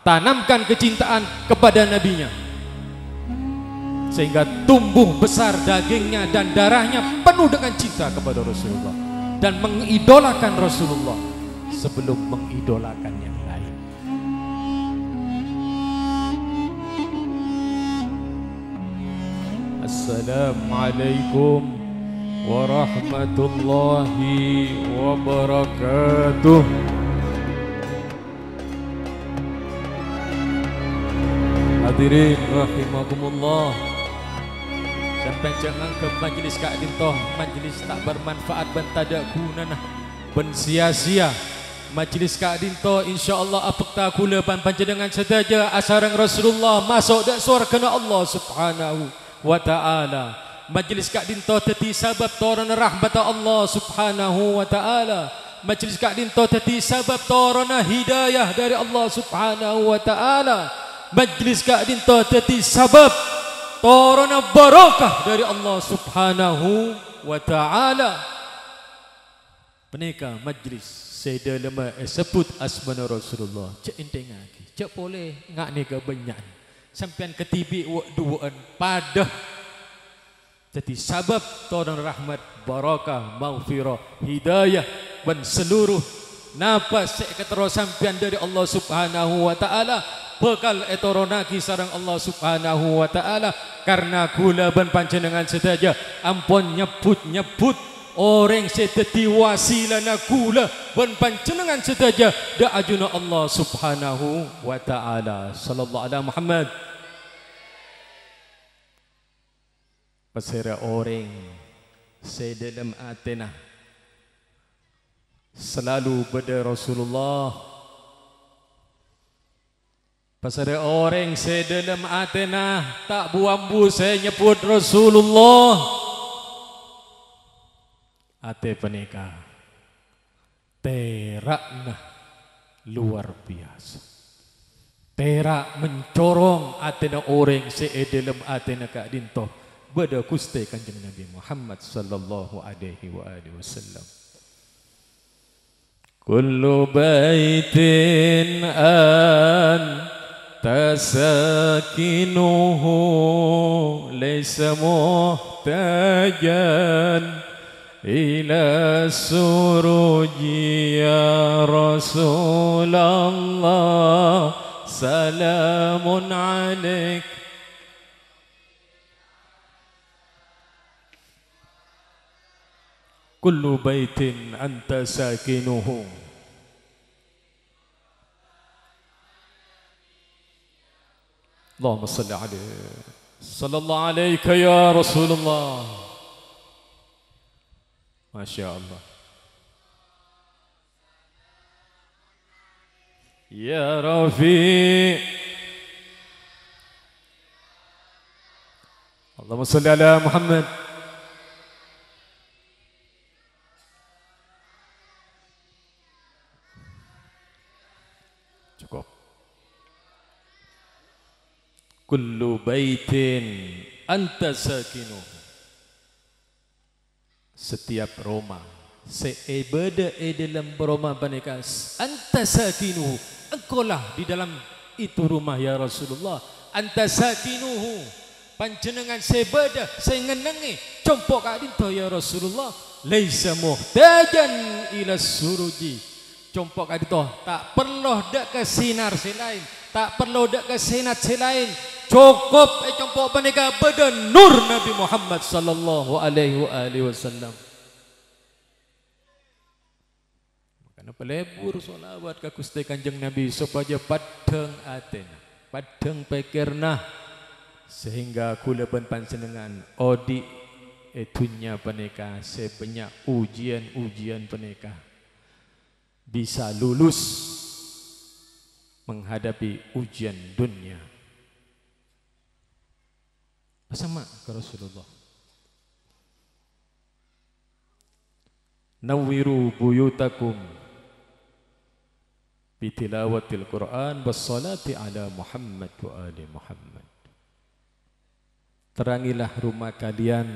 Tanamkan kecintaan kepada nabinya. Sehingga tumbuh besar dagingnya dan darahnya penuh dengan cinta kepada Rasulullah. Dan mengidolakan Rasulullah sebelum mengidolakan yang lain. Assalamualaikum warahmatullahi wabarakatuh. Hadirin rahimakumullah Sampai jangan ke majlis Kak Dintoh Majlis tak bermanfaat dan tak ada guna nah. Ben sia-sia Majlis Kak Dintoh InsyaAllah apa tak kula Ban panjang dengan sedaja Asarang Rasulullah Masuk dan suara kena Allah Subhanahu wa ta'ala Majlis Kak Dintoh Tati sebab toran rahmat Allah Subhanahu wa ta'ala Majlis Kak Dintoh Tati sebab toran hidayah Dari Allah Subhanahu wa ta'ala majlis kadin to tetapi sebab torona barokah dari Allah Subhanahu wa taala peneka majlis sayda lema sebut asma Rasulullah cek enteng lagi cek boleh ngak ni ke banyak sampean ketibi duaan duan pada jadi sebab torona rahmat barokah maufiro hidayah dan seluruh nafas sek keterus sampian dari Allah Subhanahu wa taala bekal etoronaki sarang Allah subhanahu wa ta'ala karena gulaban panjenengan sedaja ampun nyebut-nyebut orang sedeti wasilana gula ban panjenengan sedaja da Allah subhanahu wa ta'ala sallallahu ala Muhammad pasira orang sedalam atena selalu pada Rasulullah Pasal orang se dalam Athena tak buang bu saya nyebut Rasulullah. Ate peneka. Terakna luar biasa. Terak mencorong Athena orang se dalam Athena kak dintoh. Bada kuste kanjeng Nabi Muhammad sallallahu alaihi wa alihi wasallam. Kullu baitin an تساكنه ساكنه ليس محتاجا إلى السروج يا رسول الله سلام عليك كل بيت أنت ساكنه اللهم صل عليه صلى الله عليك يا رسول الله ما شاء الله يا رفيع اللهم صل على محمد kullu baitin anta sakinu setiap roma seibada e dalam roma banika anta sakinu engkolah di dalam itu rumah ya Rasulullah anta Panjenengan pancenengan sebeda sengenenge compok kak dinto ya Rasulullah laisa muhtajan ila suruji compok kak dinto tak perlu dak ke sinar selain tak perlu dak ke sinar selain cukup ecompok eh, panika badan nur Nabi Muhammad sallallahu alaihi wasallam. Makana pelebur solawat ke Gusti Kanjeng Nabi supaya padeng atena, padeng pikirna sehingga kula pun panjenengan odi etunya panika sebanyak ujian-ujian panika bisa lulus menghadapi ujian dunia sama ke Rasulullah. Nawiru buyutakum bitilawatil Quran wassalati ala Muhammad wa ali Muhammad. Terangilah rumah kalian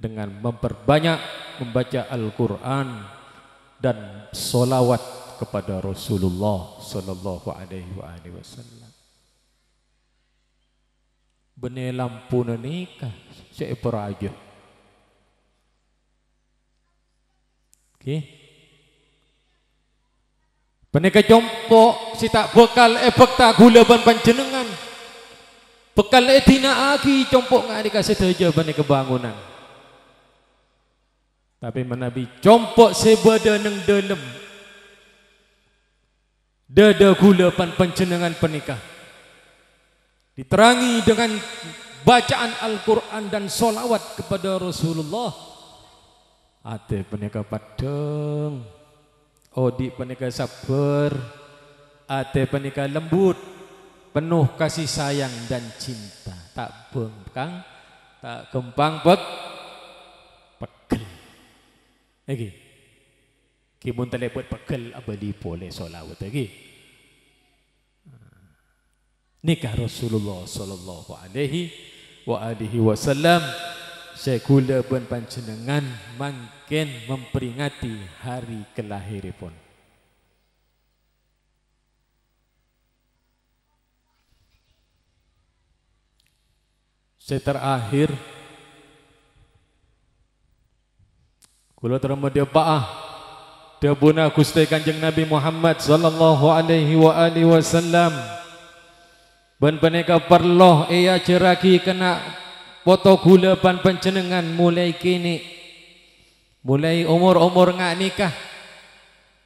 dengan memperbanyak membaca Al-Quran dan solawat kepada Rasulullah sallallahu alaihi wasallam benih lampu na nikah seepor aja. Okey. Benih kecompo si tak bekal epek eh, tak gula ban panjenengan. Bekal e eh, dina agi compok ngak dikasih terje benih kebangunan. Tapi menabi compok sebeda neng dalam Dada gula pan pencenengan pernikah diterangi dengan bacaan Al-Quran dan solawat kepada Rasulullah. Ada penika padang, odi penika sabar, ada penika lembut, penuh kasih sayang dan cinta. Tak bengkang, tak gempang bek, pegel. Lagi, kibun telepon pegel, abadi boleh solawat lagi. Okay nikah Rasulullah sallallahu alaihi wa alihi wasallam kula pun panjenengan makin memperingati hari kelahiripun Saya terakhir kula terima dia ba'ah Dia bunah kustai kanjeng Nabi Muhammad Sallallahu alaihi wa alihi wasallam. sallam Ben benega perloh ia ceragi kena foto gula ban pencenengan mulai kini mulai umur umur ngak nikah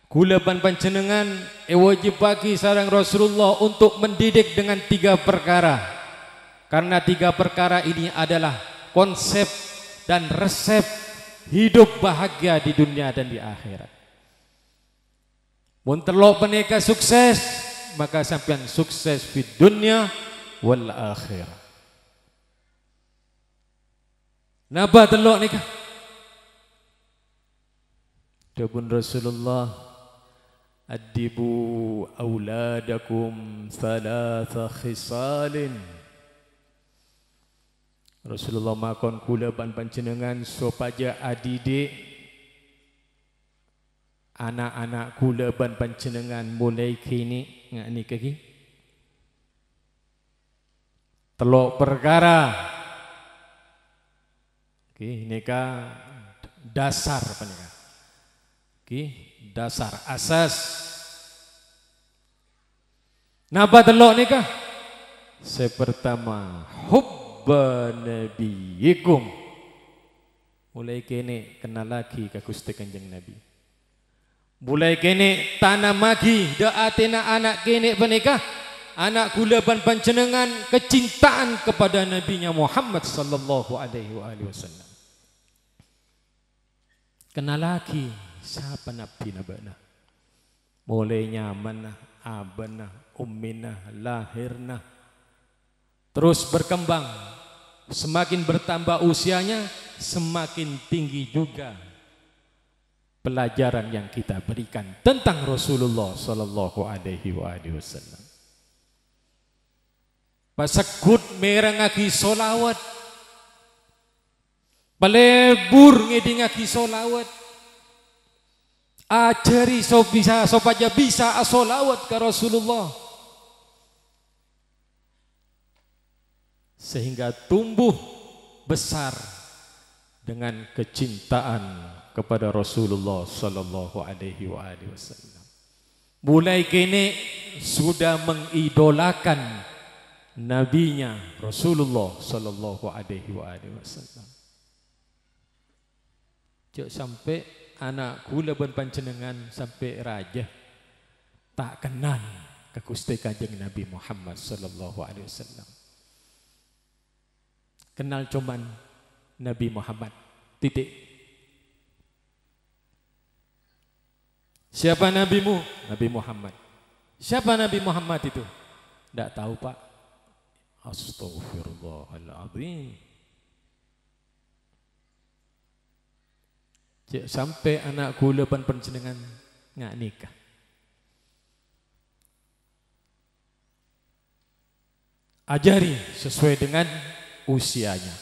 gula ban pencenengan wajib bagi sarang Rasulullah untuk mendidik dengan tiga perkara karena tiga perkara ini adalah konsep dan resep hidup bahagia di dunia dan di akhirat. Mun terlok peneka sukses, maka sampean sukses di dunia wal akhir. Napa telok nikah? Dabun Rasulullah Adibu auladakum Thalatha khisalin Rasulullah makon kula ban panjenengan sopaja adidik anak-anak kula ban pancenengan mulai kini ngak ni kaki telok perkara ki neka dasar panika ki dasar asas napa telok nikah sepertama hubba nabiikum mulai kini kenal lagi ke Gusti Kanjeng Nabi Mulai kini tanam magi Da'atina anak kini bernikah Anak gulaban pancenengan Kecintaan kepada Nabi Muhammad Sallallahu alaihi wa sallam Kenal lagi Siapa Nabi Nabi Mulai nyaman Abana Umina Lahirna Terus berkembang Semakin bertambah usianya Semakin tinggi juga pelajaran yang kita berikan tentang Rasulullah sallallahu alaihi wasallam. Pasakut merengaki solawat. Pelebur ngedingaki solawat. Ajari so bisa so aja bisa asolawat ke Rasulullah. Sehingga tumbuh besar dengan kecintaan kepada Rasulullah sallallahu alaihi wa alihi wasallam. Mulai kini sudah mengidolakan nabinya Rasulullah sallallahu alaihi wa alihi wasallam. Cuk sampai anak kula ben pancenengan sampai raja tak kenal ke Gusti Kanjeng Nabi Muhammad sallallahu alaihi wasallam. Kenal cuman Nabi Muhammad titik Siapa nabimu? Nabi Muhammad. Siapa Nabi Muhammad itu? Tak tahu pak. Astaghfirullahaladzim. Sampai anak kula pun pencenengan ngak nikah. Ajari sesuai dengan usianya.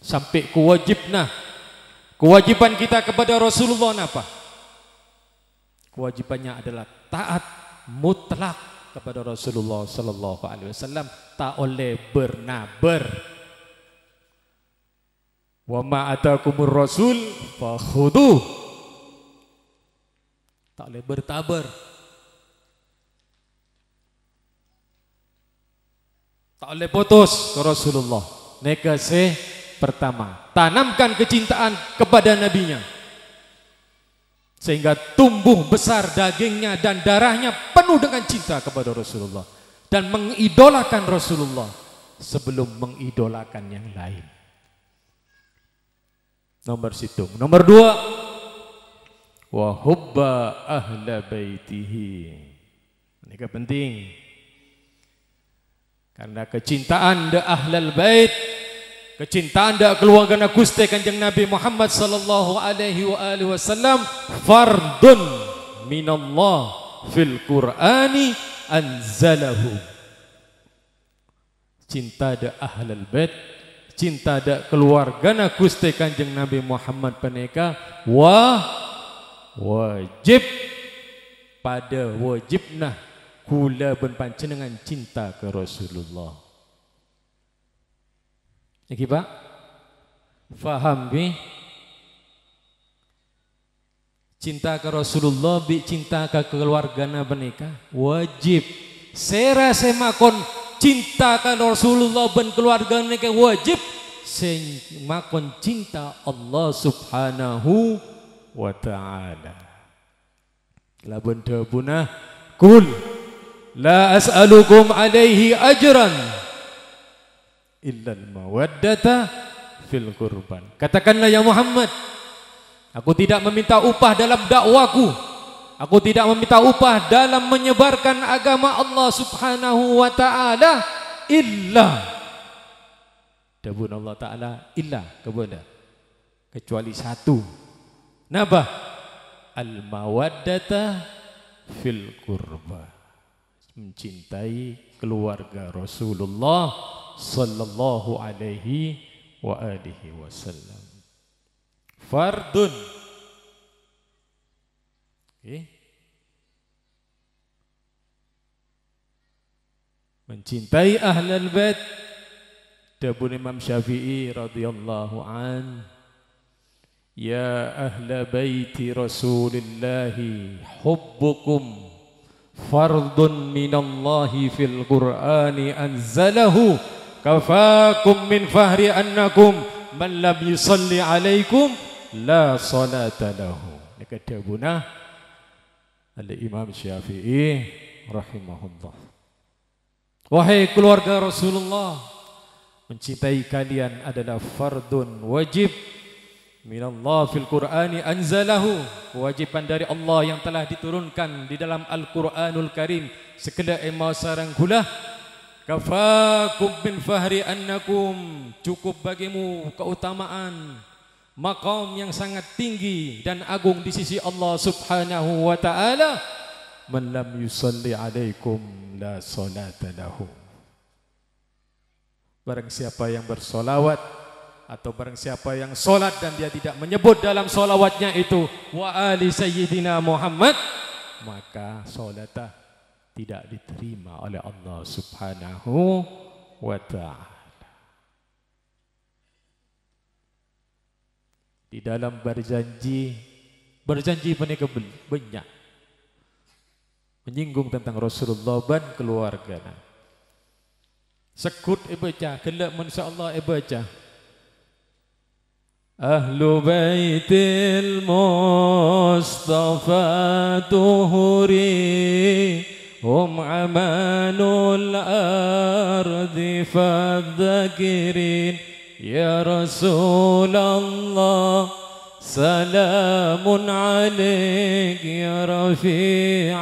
Sampai kewajibna. Kewajiban kita kepada Rasulullah Apa? kewajibannya adalah taat mutlak kepada Rasulullah sallallahu alaihi wasallam tak oleh bernaber wa ma atakumur rasul fakhudhu tak oleh bertaber. tak oleh putus ke Rasulullah negasi pertama tanamkan kecintaan kepada nabinya sehingga tumbuh besar dagingnya dan darahnya penuh dengan cinta kepada Rasulullah dan mengidolakan Rasulullah sebelum mengidolakan yang lain. Nomor situng. Nomor dua. Wahubba ahla baitihi. Ini penting. Karena kecintaan de ahlal bait kecintaan dak keluarga nak gusti kanjeng Nabi Muhammad sallallahu alaihi wa alihi wasallam fardun minallah fil qurani anzalahu cinta da ahlul bait cinta da keluarga na gusti kanjeng nabi Muhammad paneka wa wajib pada wajib kula ben pancenengan cinta ke Rasulullah Niki Pak. Faham bi cinta ke Rasulullah bi cinta ke keluarga na benika wajib. Sera semakon cinta ke Rasulullah ben keluarga na wajib. Semakon cinta Allah Subhanahu wa taala. Labun debuna kul la as'alukum alaihi ajran illa al-mawaddata fil qurban. Katakanlah ya Muhammad, aku tidak meminta upah dalam dakwaku. Aku tidak meminta upah dalam menyebarkan agama Allah Subhanahu wa taala illa kebun Allah taala illa kepada kecuali satu. Napa? Al-mawaddata fil qurba. Mencintai keluarga Rasulullah صلى الله عليه وآله وسلم فردٌ okay. mencintai ahlul bait dapun Imam Syafi'i radhiyallahu an ya ahla baiti Rasulillah hubbukum fardun minallahi fil Qur'ani anzalahu kafakum min fahri annakum man lam yusalli alaikum la salata lahu dia kata guna oleh imam syafi'i rahimahullah wahai keluarga rasulullah mencintai kalian adalah fardun wajib min Allah fil Qur'ani anzalahu kewajipan dari Allah yang telah diturunkan di dalam Al-Qur'anul Karim sekedar emas sarang kulah Kafakum bin fahri annakum cukup bagimu keutamaan maqam yang sangat tinggi dan agung di sisi Allah Subhanahu wa taala. Man lam yusalli alaikum la salata lahu. Barang siapa yang bersolawat atau barang siapa yang solat dan dia tidak menyebut dalam solawatnya itu wa ali sayyidina Muhammad maka solatah tidak diterima oleh Allah Subhanahu wa taala. Di dalam berjanji, berjanji penika banyak menyinggung tentang Rasulullah dan keluarganya. Sekut ibaca, kelak masya Allah ibaca. Ahlu baitil Mustafa tuhuri هم عمال الأرض فالذاكرين يا رسول الله سلام عليك يا رفيع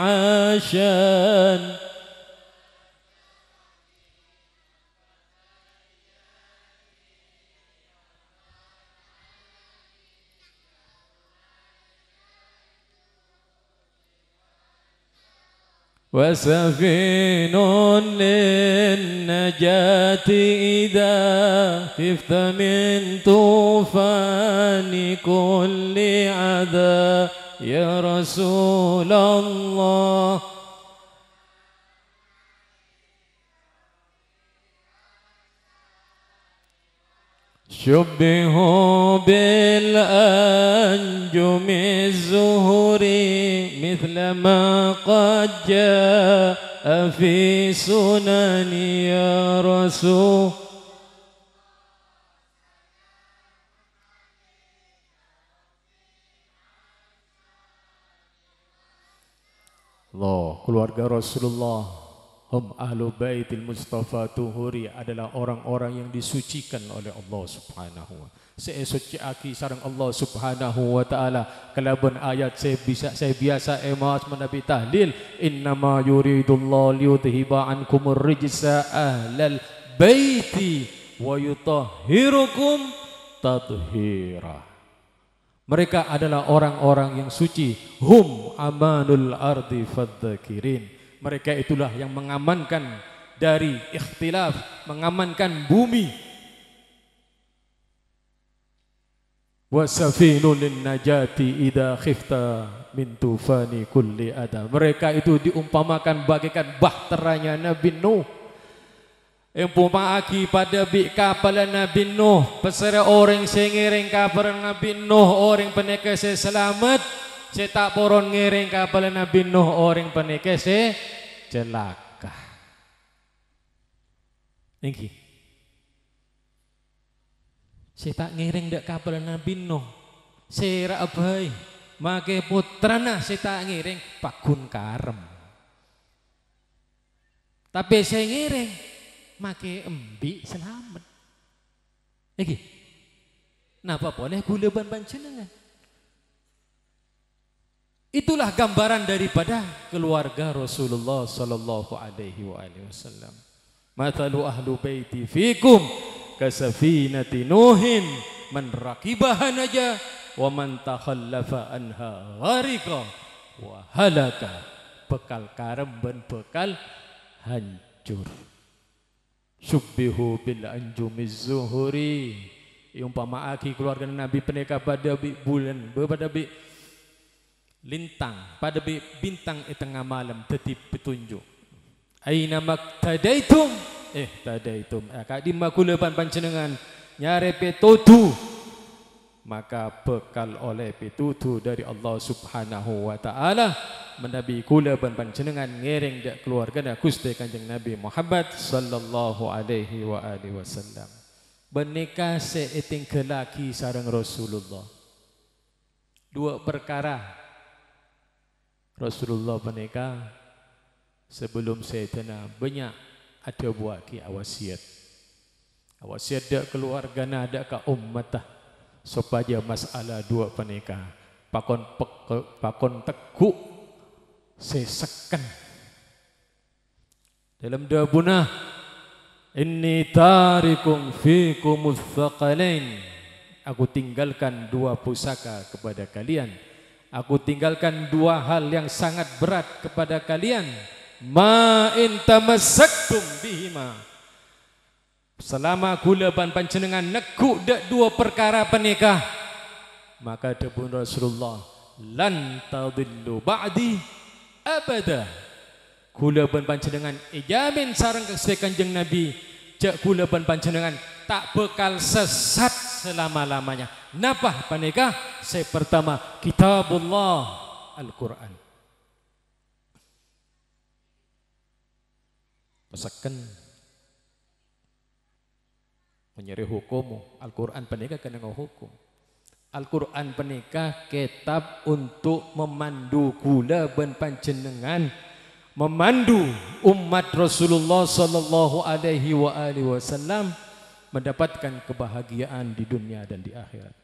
شان وسفين للنجاة إذا خفت من طوفان كل عذاب يا رسول الله شبه بالأنجم الزهري مثل ما قد جاء في سنن يا رسول Allah keluarga Rasulullah Hum ahlu baitil mustafa tuhuri adalah orang-orang yang disucikan oleh Allah subhanahu wa ta'ala. Saya suci aki sarang Allah subhanahu wa ta'ala. Kelabun ayat saya, bisa, saya biasa emas eh, menabi tahlil. Innama yuridullah liutihiba ankumur rijisa ahlal baiti wa yutahhirukum tatuhira. Mereka adalah orang-orang yang suci. Hum amanul ardi fadzakirin mereka itulah yang mengamankan dari ikhtilaf, mengamankan bumi. Wa safinu lin najati idha khifta min tufani kulli ada. Mereka itu diumpamakan bagaikan bahteranya Nabi Nuh. Empuma aki pada bi kapal Nabi Nuh, pesere orang sengiring kapal Nabi Nuh, orang penekes selamat cetak poron ngiring kapal Nabi Nuh orang penikah si celaka. Ini. Cetak ngiring dek kapal Nabi Nuh. Sera abai. Maka putra nak cetak ngiring pakun karem. Tapi saya ngiring. Maka embi selamat. Ini. Napa boleh gula ban-ban cenangan? Itulah gambaran daripada keluarga Rasulullah sallallahu alaihi wasallam. Matalu ahlu baiti fikum kasafinati nuhin man raqibaha naja wa man takhallafa anha gharika wa halaka bekal karam ben bekal hancur subbihu bil anjumiz zuhuri umpama aki keluarga nabi penekah pada bulan berpada lintang pada bintang di tengah malam tadi petunjuk aina maktadaitum eh tadaitum eh, kak di makulapan pancenengan nyare petutu maka bekal oleh petutu dari Allah Subhanahu wa taala menabi kula ban panjenengan ngereng dak keluarga dak gusti kanjeng nabi Muhammad sallallahu alaihi wa alihi wasallam Benika seiting gelaki sarang Rasulullah. Dua perkara Rasulullah mereka sebelum Sayyidina banyak ada buat ki awasiat. Awasiat dak keluarga na dak ka ummat supaya masalah dua mereka pakon pek, pakon teguk sesekan. Dalam dua buna Inni tarikum fikum Aku tinggalkan dua pusaka kepada kalian. Aku tinggalkan dua hal yang sangat berat kepada kalian. Ma intamasaktum bihima. Selama kula ban pancenengan nekuk dak dua perkara penikah. Maka debun Rasulullah lan tadillu ba'di abada. Kula ban pancenengan Ejamin sarang kesekan Nabi. Cak kula ban pancenengan tak bekal sesat selama-lamanya. Napa panika? Saya pertama kitabullah Al-Quran. Pesakan menyeri hukum Al-Quran panika kena hukum. Al-Quran panika kitab untuk memandu gula ben panjenengan memandu umat Rasulullah sallallahu alaihi wa alihi wasallam mendapatkan kebahagiaan di dunia dan di akhirat.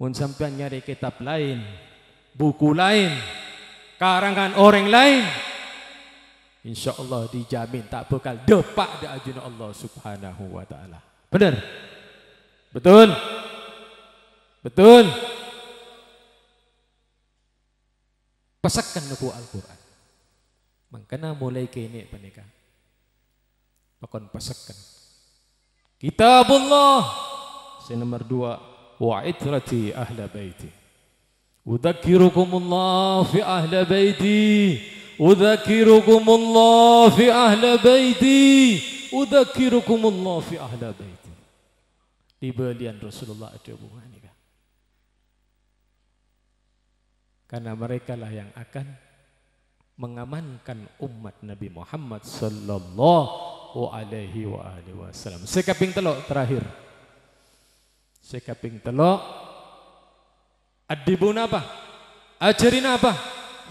Mun sampean nyari kitab lain, buku lain, karangan orang lain, insyaallah dijamin tak bakal depak di ajna Allah Subhanahu wa taala. Benar? Betul? Betul? Pesakkan nuku Al-Quran. Mengkena mulai kini pernikah. Pakon pesakkan. Kitabullah Saya nombor dua Wa itrati ahla bayti Udhakirukumullah fi ahla bayti Udhakirukumullah fi ahla bayti Udhakirukumullah fi ahla bayti Libalian Rasulullah ada hubungan ini kan? Karena mereka lah yang akan mengamankan umat Nabi Muhammad sallallahu sallallahu alaihi wa alihi wasallam. Sekaping telok terakhir. Sekaping telok adibun apa? Ajarin apa?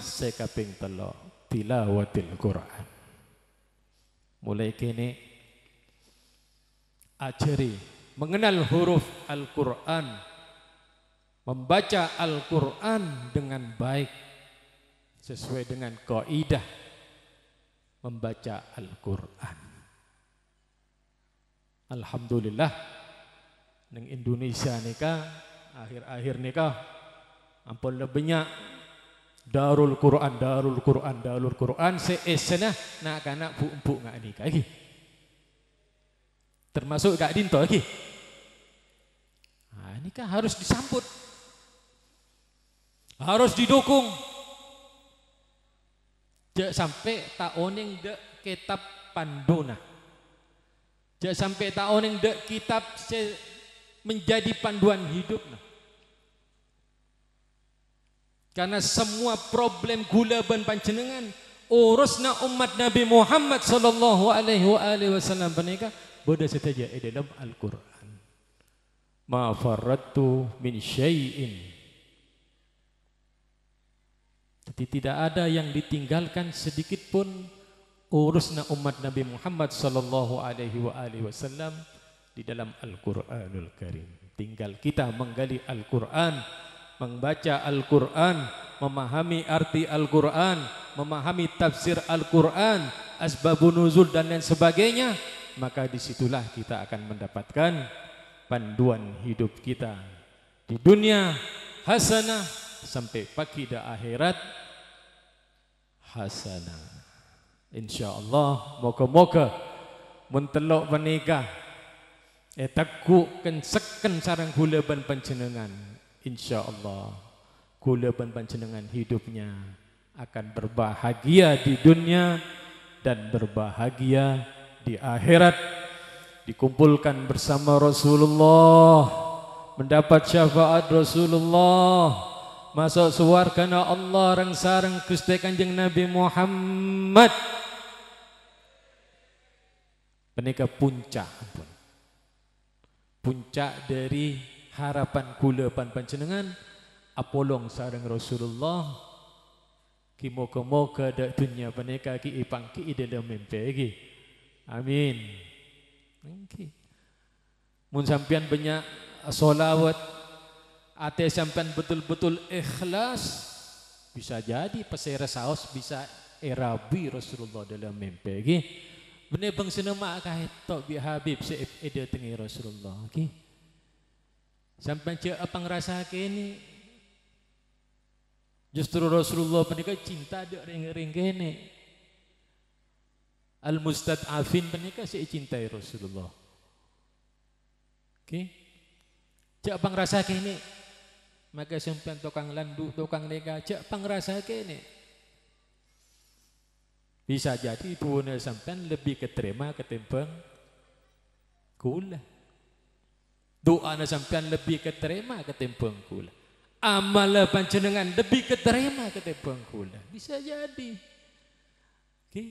Sekaping telok tilawatil Quran. Mulai kini ajari mengenal huruf Al-Quran membaca Al-Quran dengan baik sesuai dengan kaidah membaca Al-Quran. Alhamdulillah neng Indonesia nikah akhir-akhir nikah ampun lebihnya Darul Quran Darul Quran Darul Quran seesena nak kana bu-bu ngak nikah iki termasuk kak dinto iki ah ha, nikah harus disambut harus didukung jek sampai tak oning dek kitab pandona. Jangan sampai tahun yang dek kitab menjadi panduan hidup. Lah. Karena semua problem gula ban pancenengan urusna umat Nabi Muhammad sallallahu alaihi wasallam panika bodoh saja di eh, dalam Al-Qur'an. Ma farattu min syai'in. Jadi tidak ada yang ditinggalkan sedikit pun urusna umat Nabi Muhammad sallallahu alaihi wa alihi wasallam di dalam Al-Qur'anul Karim. Tinggal kita menggali Al-Qur'an, membaca Al-Qur'an, memahami arti Al-Qur'an, memahami tafsir Al-Qur'an, asbabun nuzul dan lain sebagainya, maka di situlah kita akan mendapatkan panduan hidup kita di dunia hasanah sampai pagi akhirat hasanah InsyaAllah Moga-moga Muntelok menikah Eh teguk ken seken sarang gula ban pencenengan InsyaAllah Gula ban pencenengan hidupnya Akan berbahagia di dunia Dan berbahagia di akhirat Dikumpulkan bersama Rasulullah Mendapat syafaat Rasulullah Masuk suar kena Allah Rangsa rangkustekan jeng Nabi Muhammad Menikah puncak pun. Puncak dari harapan kula pan-pancenengan, apolong sarang Rasulullah, kimoka-moka dak dunia menikah ki ipang ki ide dalam mimpi lagi. Amin. Mungkin. Mun sampian banyak solawat, ate sampian betul-betul ikhlas, bisa jadi pesera saos bisa erabi Rasulullah dalam mimpi lagi. Bene bang sinema kah tok bi Habib seide tengi Rasulullah. Okey. Sampai cek apa ngerasa ke kini? Justru Rasulullah pernikah cinta dia ring-ring ke kini. Al Mustad Afin pernikah si cintai Rasulullah. Okey. Cek apa ngerasa ke kini? Maka sampai tokang landu, tokang lega. Cek apa ngerasa ke kini? Bisa jadi dunia sampai lebih keterima ketimbang kula. Doa na sampai lebih keterima ketimbang kula. Amal panjenengan lebih keterima ketimbang kula. Bisa jadi. Okay.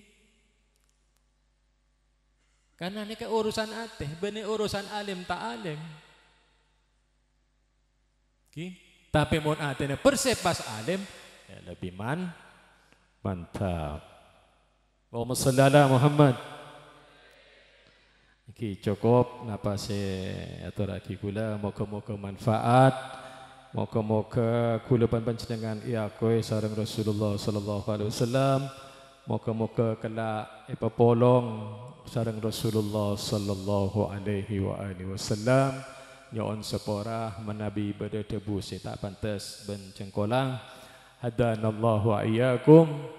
Karena ini ke urusan ateh, benih urusan alim tak alim. Okay. Tapi mohon ateh ini persepas alim, ya lebih man, mantap. Allahumma masalah ala Muhammad. Iki cukup napa se atau iki kula moga-moga manfaat. Moga-moga kula panjenengan ia koe sareng Rasulullah sallallahu alaihi wasallam. Moga-moga kala epa polong sareng Rasulullah sallallahu alaihi wa alihi wasallam. Nyon sepora menabi berdebu se tak pantas bencengkolang. Hadanallahu ayyakum.